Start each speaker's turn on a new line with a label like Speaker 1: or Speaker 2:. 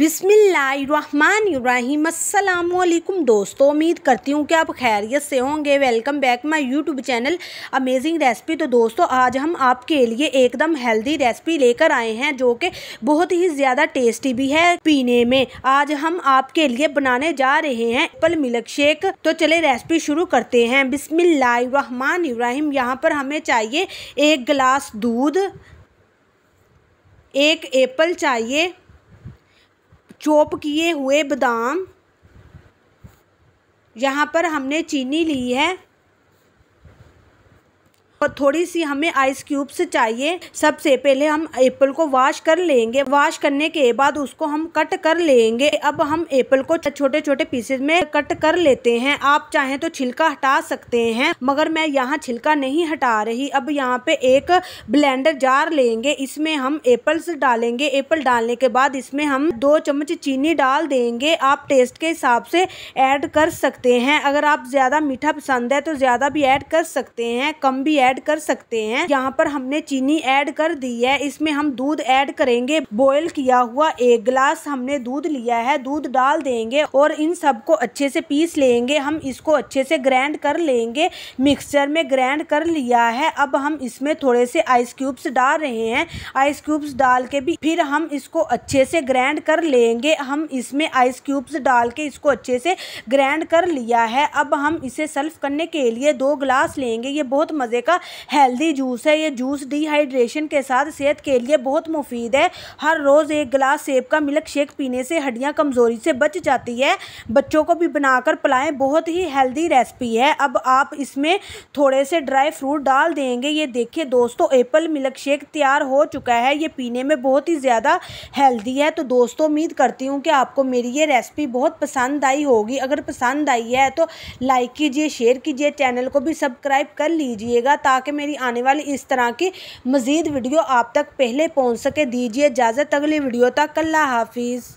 Speaker 1: असलकुम दोस्तों उम्मीद करती हूँ कि आप खैरियत से होंगे welcome back my YouTube channel amazing recipe तो दोस्तों आज हम आपके लिए एकदम हेल्दी रेसिपी लेकर आए हैं जो कि बहुत ही ज़्यादा टेस्टी भी है पीने में आज हम आपके लिए बनाने जा रहे हैं एप्पल मिल्क शेक तो चले रेसिपी शुरू करते हैं इब्राहिम यहाँ पर हमें चाहिए एक गिलास दूध एक एप्पल चाहिए चॉप किए हुए बादाम यहाँ पर हमने चीनी ली है थोड़ी सी हमें आइस क्यूब्स चाहिए सबसे पहले हम एप्पल को वॉश कर लेंगे वॉश करने के बाद उसको हम कट कर लेंगे अब हम एप्पल को छोटे छोटे पीसेज में कट कर लेते हैं आप चाहें तो छिलका हटा सकते हैं मगर मैं यहाँ छिलका नहीं हटा रही अब यहाँ पे एक ब्लेंडर जार लेंगे इसमें हम एप्पल्स डालेंगे एप्पल डालने के बाद इसमें हम दो चम्मच चीनी डाल देंगे आप टेस्ट के हिसाब से ऐड कर सकते हैं अगर आप ज़्यादा मीठा पसंद है तो ज़्यादा भी ऐड कर सकते हैं कम भी ऐड ऐड कर सकते हैं यहाँ पर हमने चीनी ऐड कर दी है इसमें हम दूध ऐड करेंगे बॉयल किया हुआ एक गिलास हमने दूध लिया है दूध डाल देंगे और इन सबको अच्छे से पीस लेंगे हम इसको अच्छे से ग्रैंड कर लेंगे मिक्सचर में ग्रैंड कर लिया है अब हम इसमें थोड़े से आइस क्यूब्स डाल रहे हैं आइस क्यूब्स डाल के भी फिर हम इसको अच्छे से ग्रैंड कर लेंगे हम इसमें आइस क्यूब्स डाल के इसको अच्छे से ग्रैंड कर लिया है अब हम इसे सर्व करने के लिए दो ग्लास लेंगे ये बहुत मज़े का हेल्दी जूस है ये जूस डिहाइड्रेशन के साथ सेहत के लिए बहुत मुफीद है हर रोज़ एक गिलास सेब का मिल्क शेक पीने से हड्डियाँ कमज़ोरी से बच जाती है बच्चों को भी बनाकर पिलाएं बहुत ही हेल्दी रेसिपी है अब आप इसमें थोड़े से ड्राई फ्रूट डाल देंगे ये देखिए दोस्तों एप्पल मिल्क शेक तैयार हो चुका है ये पीने में बहुत ही ज़्यादा हेल्दी है तो दोस्तों उम्मीद करती हूँ कि आपको मेरी ये रेसिपी बहुत पसंद आई होगी अगर पसंद आई है तो लाइक कीजिए शेयर कीजिए चैनल को भी सब्सक्राइब कर लीजिएगा ताकि मेरी आने वाली इस तरह की मज़ीद वीडियो आप तक पहले पहुँच सके दीजिए इजाज़त अगली वीडियो तक अल्लाह हाफिज़